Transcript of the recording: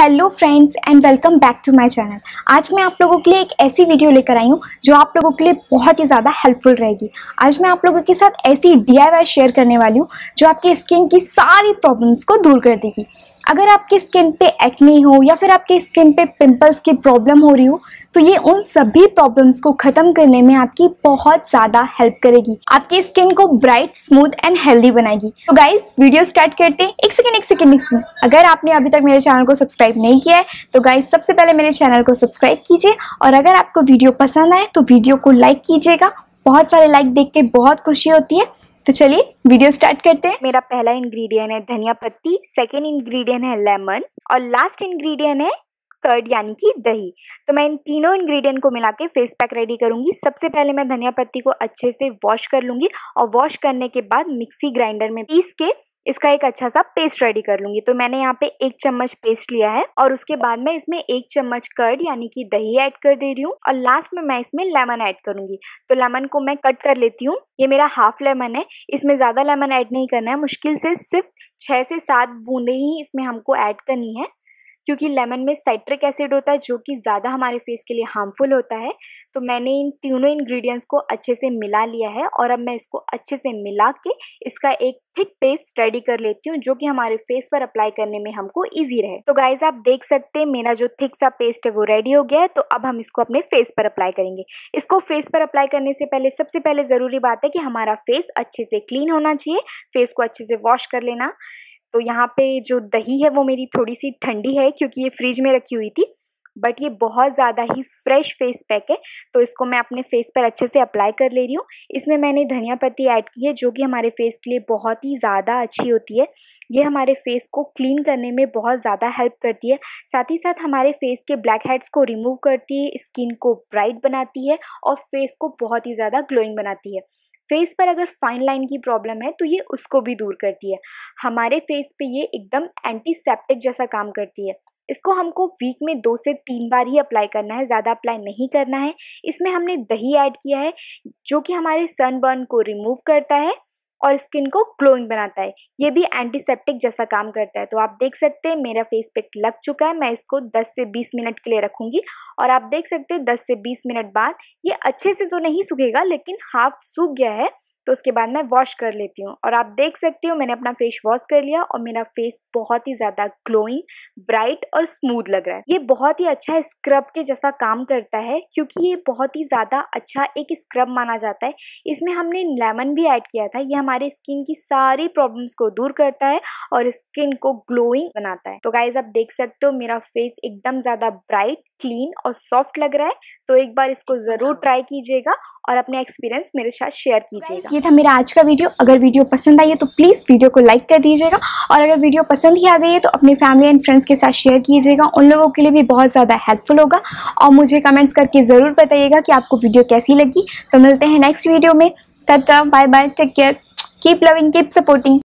Hello friends and welcome back to my channel आज मैं आप लोगों के लिए एक ऐसी वीडियो लेकर आई हूँ जो आप लोगों के लिए बहुत ही ज़्यादा हेल्पफुल रहेगी आज मैं आप लोगों के साथ ऐसी डी शेयर करने वाली हूँ जो आपकी स्किन की सारी प्रॉब्लम्स को दूर कर देगी अगर आपकी स्किन पे एक्ने हो या फिर आपके स्किन पे पिंपल्स की प्रॉब्लम हो रही हो तो ये उन सभी प्रॉब्लम्स को ख़त्म करने में आपकी बहुत ज़्यादा हेल्प करेगी आपकी स्किन को ब्राइट स्मूथ एंड हेल्दी बनाएगी तो गाइज वीडियो स्टार्ट करते हैं एक सेकेंड एक सेकेंड एक सेकेंड अगर आपने अभी तक मेरे चैनल को सब्सक्राइब सब्सक्राइब नहीं किया है तो गाइज सबसे पहले मेरे चैनल को सब्सक्राइब कीजिए और अगर आपको वीडियो पसंद आए तो वीडियो को लाइक कीजिएगा बहुत सारे लाइक देख के बहुत खुशी होती है तो चलिए वीडियो स्टार्ट करते हैं मेरा पहला इंग्रेडिएंट है धनिया पत्ती सेकेंड इंग्रेडिएंट है लेमन और लास्ट इंग्रेडिएंट है कर्ड यानी कि दही तो मैं इन तीनों इंग्रेडिएंट को मिला के फेस पैक रेडी करूंगी सबसे पहले मैं धनिया पत्ती को अच्छे से वॉश कर लूंगी और वॉश करने के बाद मिक्सी ग्राइंडर में पीस के इसका एक अच्छा सा पेस्ट रेडी कर लूंगी तो मैंने यहाँ पे एक चम्मच पेस्ट लिया है और उसके बाद मैं इसमें एक चम्मच कर्ड यानी कि दही ऐड कर दे रही हूँ और लास्ट में मैं इसमें लेमन ऐड करूंगी तो लेमन को मैं कट कर लेती हूँ ये मेरा हाफ लेमन है इसमें ज़्यादा लेमन ऐड नहीं करना है मुश्किल से सिर्फ छह से सात बूंदे ही इसमें हमको ऐड करनी है क्योंकि लेमन में साइट्रिक एसिड होता है जो कि ज़्यादा हमारे फेस के लिए हार्मफुल होता है तो मैंने इन तीनों इंग्रेडिएंट्स को अच्छे से मिला लिया है और अब मैं इसको अच्छे से मिला के इसका एक थिक पेस्ट रेडी कर लेती हूँ जो कि हमारे फेस पर अप्लाई करने में हमको ईजी रहे तो गाइज आप देख सकते हैं मेरा जो थिक सा पेस्ट है वो रेडी हो गया है तो अब हम इसको अपने फेस पर अप्लाई करेंगे इसको फेस पर अप्लाई करने से पहले सबसे पहले ज़रूरी बात है कि हमारा फेस अच्छे से क्लीन होना चाहिए फेस को अच्छे से वॉश कर लेना तो यहाँ पे जो दही है वो मेरी थोड़ी सी ठंडी है क्योंकि ये फ्रिज में रखी हुई थी बट ये बहुत ज़्यादा ही फ्रेश फेस पैक है तो इसको मैं अपने फेस पर अच्छे से अप्लाई कर ले रही हूँ इसमें मैंने धनिया पत्ती ऐड की है जो कि हमारे फेस के लिए बहुत ही ज़्यादा अच्छी होती है ये हमारे फेस को क्लीन करने में बहुत ज़्यादा हेल्प करती है साथ ही साथ हमारे फेस के ब्लैक हेड्स को रिमूव करती है स्किन को ब्राइट बनाती है और फेस को बहुत ही ज़्यादा ग्लोइंग बनाती है फेस पर अगर फाइन लाइन की प्रॉब्लम है तो ये उसको भी दूर करती है हमारे फेस पे ये एकदम एंटीसेप्टिक जैसा काम करती है इसको हमको वीक में दो से तीन बार ही अप्लाई करना है ज़्यादा अप्लाई नहीं करना है इसमें हमने दही ऐड किया है जो कि हमारे सनबर्न को रिमूव करता है और स्किन को ग्लोइंग बनाता है ये भी एंटीसेप्टिक जैसा काम करता है तो आप देख सकते हैं मेरा फेस पैक लग चुका है मैं इसको 10 से 20 मिनट के लिए रखूँगी और आप देख सकते हैं 10 से 20 मिनट बाद ये अच्छे से तो नहीं सूखेगा लेकिन हाफ सूख गया है तो उसके बाद मैं वॉश कर लेती हूँ और आप देख सकते हो मैंने अपना फेस वॉश कर लिया और मेरा फेस बहुत ही ज़्यादा ग्लोइंग ब्राइट और स्मूथ लग रहा है ये बहुत ही अच्छा स्क्रब के जैसा काम करता है क्योंकि ये बहुत ही ज़्यादा अच्छा एक स्क्रब माना जाता है इसमें हमने लेमन भी ऐड किया था ये हमारे स्किन की सारी प्रॉब्लम्स को दूर करता है और स्किन को ग्लोइंग बनाता है तो गाइज आप देख सकते हो मेरा फेस एकदम ज़्यादा ब्राइट क्लीन और सॉफ्ट लग रहा है तो एक बार इसको ज़रूर ट्राई हाँ। कीजिएगा और अपने एक्सपीरियंस मेरे साथ शेयर कीजिएगा ये था मेरा आज का वीडियो अगर वीडियो पसंद आई है तो प्लीज़ वीडियो को लाइक कर दीजिएगा और अगर वीडियो पसंद ही आ गई है तो अपनी फैमिली एंड फ्रेंड्स के साथ शेयर कीजिएगा उन लोगों के लिए भी बहुत ज़्यादा हेल्पफुल होगा और मुझे कमेंट्स करके ज़रूर बताइएगा कि आपको वीडियो कैसी लगी तो मिलते हैं नेक्स्ट वीडियो में तब bye bye take care keep loving keep supporting